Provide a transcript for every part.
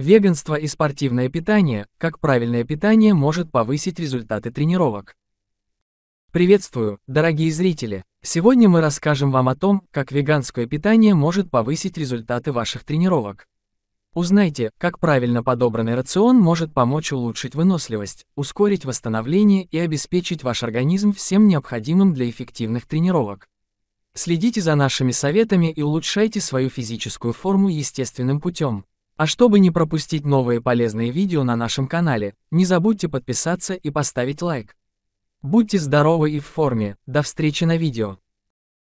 Веганство и спортивное питание, как правильное питание может повысить результаты тренировок. Приветствую, дорогие зрители! Сегодня мы расскажем вам о том, как веганское питание может повысить результаты ваших тренировок. Узнайте, как правильно подобранный рацион может помочь улучшить выносливость, ускорить восстановление и обеспечить ваш организм всем необходимым для эффективных тренировок. Следите за нашими советами и улучшайте свою физическую форму естественным путем. А чтобы не пропустить новые полезные видео на нашем канале, не забудьте подписаться и поставить лайк. Будьте здоровы и в форме, до встречи на видео.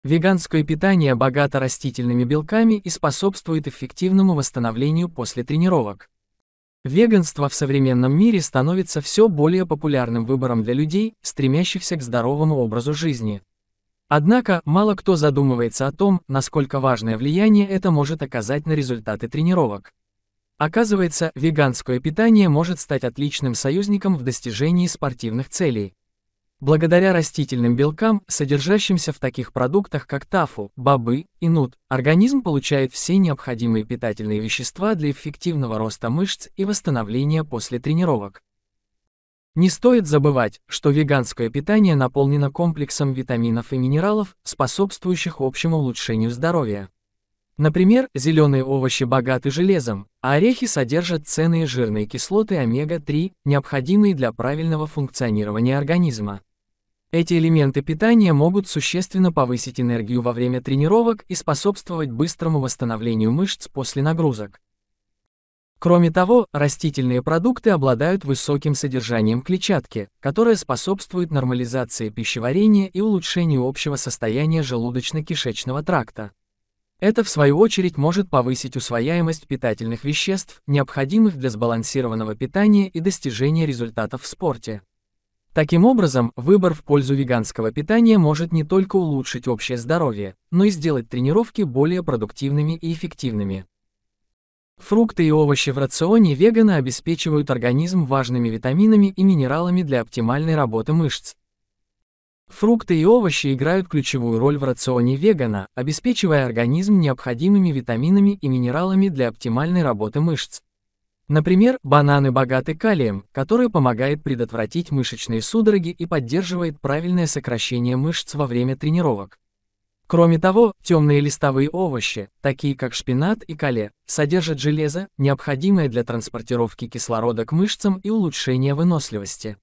Веганское питание богато растительными белками и способствует эффективному восстановлению после тренировок. Веганство в современном мире становится все более популярным выбором для людей, стремящихся к здоровому образу жизни. Однако, мало кто задумывается о том, насколько важное влияние это может оказать на результаты тренировок. Оказывается, веганское питание может стать отличным союзником в достижении спортивных целей. Благодаря растительным белкам, содержащимся в таких продуктах, как тафу, бобы и нут, организм получает все необходимые питательные вещества для эффективного роста мышц и восстановления после тренировок. Не стоит забывать, что веганское питание наполнено комплексом витаминов и минералов, способствующих общему улучшению здоровья. Например, зеленые овощи богаты железом, а орехи содержат ценные жирные кислоты омега-3, необходимые для правильного функционирования организма. Эти элементы питания могут существенно повысить энергию во время тренировок и способствовать быстрому восстановлению мышц после нагрузок. Кроме того, растительные продукты обладают высоким содержанием клетчатки, которая способствует нормализации пищеварения и улучшению общего состояния желудочно-кишечного тракта. Это в свою очередь может повысить усвояемость питательных веществ, необходимых для сбалансированного питания и достижения результатов в спорте. Таким образом, выбор в пользу веганского питания может не только улучшить общее здоровье, но и сделать тренировки более продуктивными и эффективными. Фрукты и овощи в рационе вегана обеспечивают организм важными витаминами и минералами для оптимальной работы мышц, Фрукты и овощи играют ключевую роль в рационе вегана, обеспечивая организм необходимыми витаминами и минералами для оптимальной работы мышц. Например, бананы богаты калием, который помогает предотвратить мышечные судороги и поддерживает правильное сокращение мышц во время тренировок. Кроме того, темные листовые овощи, такие как шпинат и кале, содержат железо, необходимое для транспортировки кислорода к мышцам и улучшения выносливости.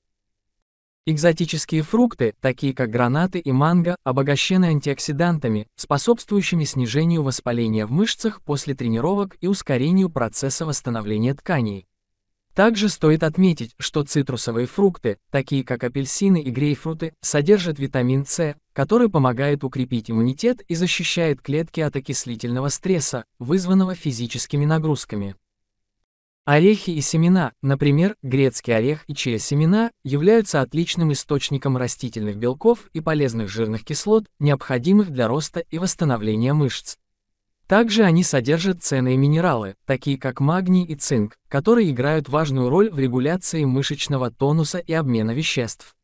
Экзотические фрукты, такие как гранаты и манго, обогащены антиоксидантами, способствующими снижению воспаления в мышцах после тренировок и ускорению процесса восстановления тканей. Также стоит отметить, что цитрусовые фрукты, такие как апельсины и грейпфруты, содержат витамин С, который помогает укрепить иммунитет и защищает клетки от окислительного стресса, вызванного физическими нагрузками. Орехи и семена, например, грецкий орех и чиа-семена, являются отличным источником растительных белков и полезных жирных кислот, необходимых для роста и восстановления мышц. Также они содержат ценные минералы, такие как магний и цинк, которые играют важную роль в регуляции мышечного тонуса и обмена веществ.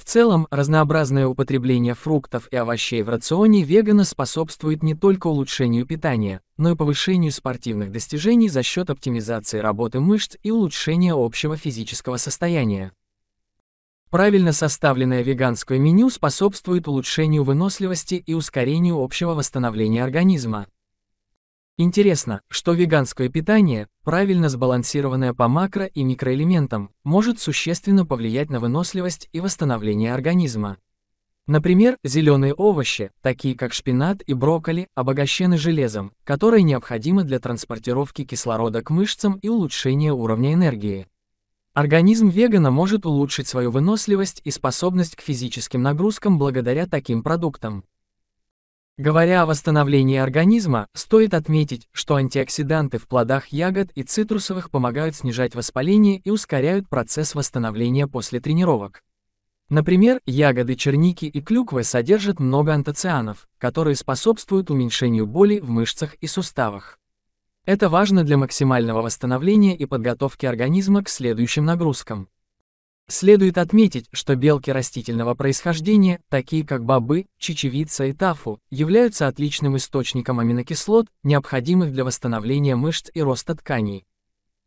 В целом, разнообразное употребление фруктов и овощей в рационе вегана способствует не только улучшению питания, но и повышению спортивных достижений за счет оптимизации работы мышц и улучшения общего физического состояния. Правильно составленное веганское меню способствует улучшению выносливости и ускорению общего восстановления организма. Интересно, что веганское питание, правильно сбалансированное по макро- и микроэлементам, может существенно повлиять на выносливость и восстановление организма. Например, зеленые овощи, такие как шпинат и брокколи, обогащены железом, которое необходимо для транспортировки кислорода к мышцам и улучшения уровня энергии. Организм вегана может улучшить свою выносливость и способность к физическим нагрузкам благодаря таким продуктам. Говоря о восстановлении организма, стоит отметить, что антиоксиданты в плодах ягод и цитрусовых помогают снижать воспаление и ускоряют процесс восстановления после тренировок. Например, ягоды черники и клюквы содержат много антоцианов, которые способствуют уменьшению боли в мышцах и суставах. Это важно для максимального восстановления и подготовки организма к следующим нагрузкам. Следует отметить, что белки растительного происхождения, такие как бобы, чечевица и тафу, являются отличным источником аминокислот, необходимых для восстановления мышц и роста тканей.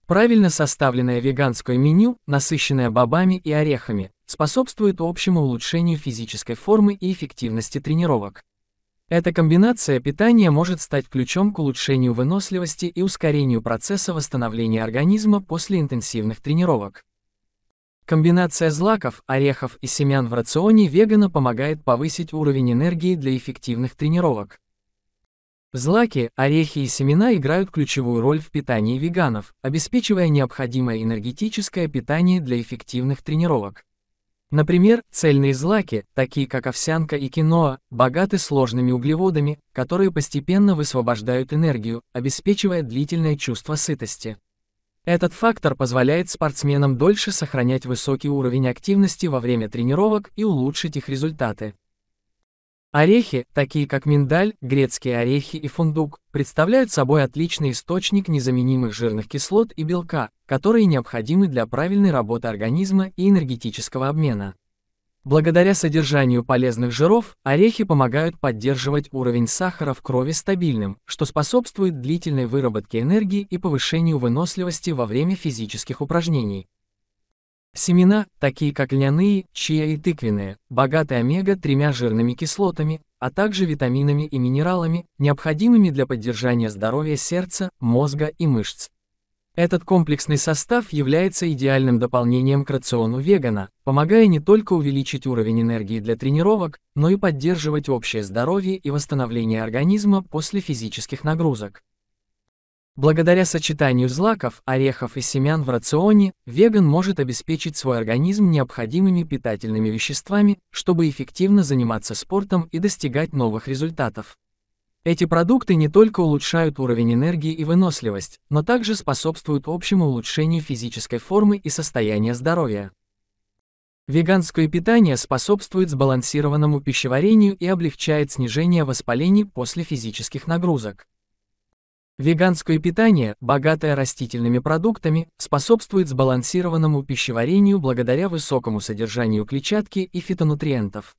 Правильно составленное веганское меню, насыщенное бобами и орехами, способствует общему улучшению физической формы и эффективности тренировок. Эта комбинация питания может стать ключом к улучшению выносливости и ускорению процесса восстановления организма после интенсивных тренировок. Комбинация злаков, орехов и семян в рационе вегана помогает повысить уровень энергии для эффективных тренировок. Злаки, орехи и семена играют ключевую роль в питании веганов, обеспечивая необходимое энергетическое питание для эффективных тренировок. Например, цельные злаки, такие как овсянка и киноа, богаты сложными углеводами, которые постепенно высвобождают энергию, обеспечивая длительное чувство сытости. Этот фактор позволяет спортсменам дольше сохранять высокий уровень активности во время тренировок и улучшить их результаты. Орехи, такие как миндаль, грецкие орехи и фундук, представляют собой отличный источник незаменимых жирных кислот и белка, которые необходимы для правильной работы организма и энергетического обмена. Благодаря содержанию полезных жиров, орехи помогают поддерживать уровень сахара в крови стабильным, что способствует длительной выработке энергии и повышению выносливости во время физических упражнений. Семена, такие как льняные, чия и тыквенные, богаты омега тремя жирными кислотами, а также витаминами и минералами, необходимыми для поддержания здоровья сердца, мозга и мышц. Этот комплексный состав является идеальным дополнением к рациону вегана, помогая не только увеличить уровень энергии для тренировок, но и поддерживать общее здоровье и восстановление организма после физических нагрузок. Благодаря сочетанию злаков, орехов и семян в рационе, веган может обеспечить свой организм необходимыми питательными веществами, чтобы эффективно заниматься спортом и достигать новых результатов. Эти продукты не только улучшают уровень энергии и выносливость, но также способствуют общему улучшению физической формы и состояния здоровья. Веганское питание способствует сбалансированному пищеварению и облегчает снижение воспалений после физических нагрузок. Веганское питание, богатое растительными продуктами, способствует сбалансированному пищеварению благодаря высокому содержанию клетчатки и фитонутриентов.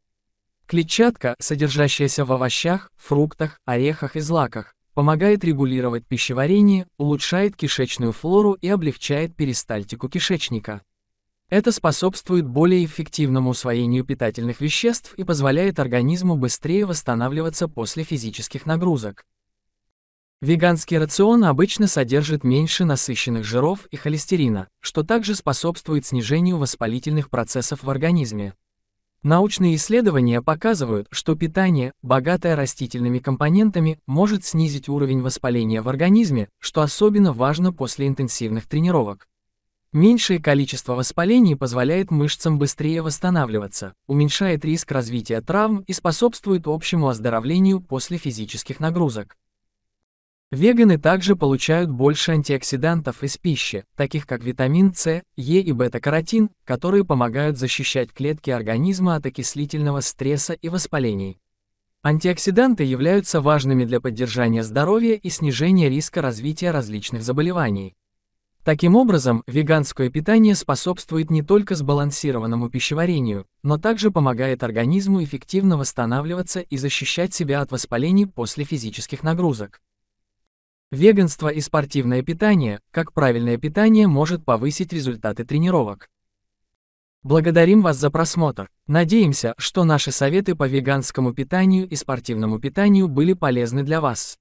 Клетчатка, содержащаяся в овощах, фруктах, орехах и злаках, помогает регулировать пищеварение, улучшает кишечную флору и облегчает перистальтику кишечника. Это способствует более эффективному усвоению питательных веществ и позволяет организму быстрее восстанавливаться после физических нагрузок. Веганский рацион обычно содержит меньше насыщенных жиров и холестерина, что также способствует снижению воспалительных процессов в организме. Научные исследования показывают, что питание, богатое растительными компонентами, может снизить уровень воспаления в организме, что особенно важно после интенсивных тренировок. Меньшее количество воспалений позволяет мышцам быстрее восстанавливаться, уменьшает риск развития травм и способствует общему оздоровлению после физических нагрузок. Веганы также получают больше антиоксидантов из пищи, таких как витамин С, Е и бета-каротин, которые помогают защищать клетки организма от окислительного стресса и воспалений. Антиоксиданты являются важными для поддержания здоровья и снижения риска развития различных заболеваний. Таким образом, веганское питание способствует не только сбалансированному пищеварению, но также помогает организму эффективно восстанавливаться и защищать себя от воспалений после физических нагрузок. Веганство и спортивное питание, как правильное питание может повысить результаты тренировок. Благодарим вас за просмотр. Надеемся, что наши советы по веганскому питанию и спортивному питанию были полезны для вас.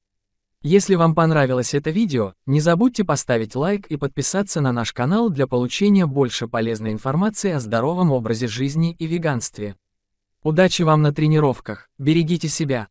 Если вам понравилось это видео, не забудьте поставить лайк и подписаться на наш канал для получения больше полезной информации о здоровом образе жизни и веганстве. Удачи вам на тренировках, берегите себя!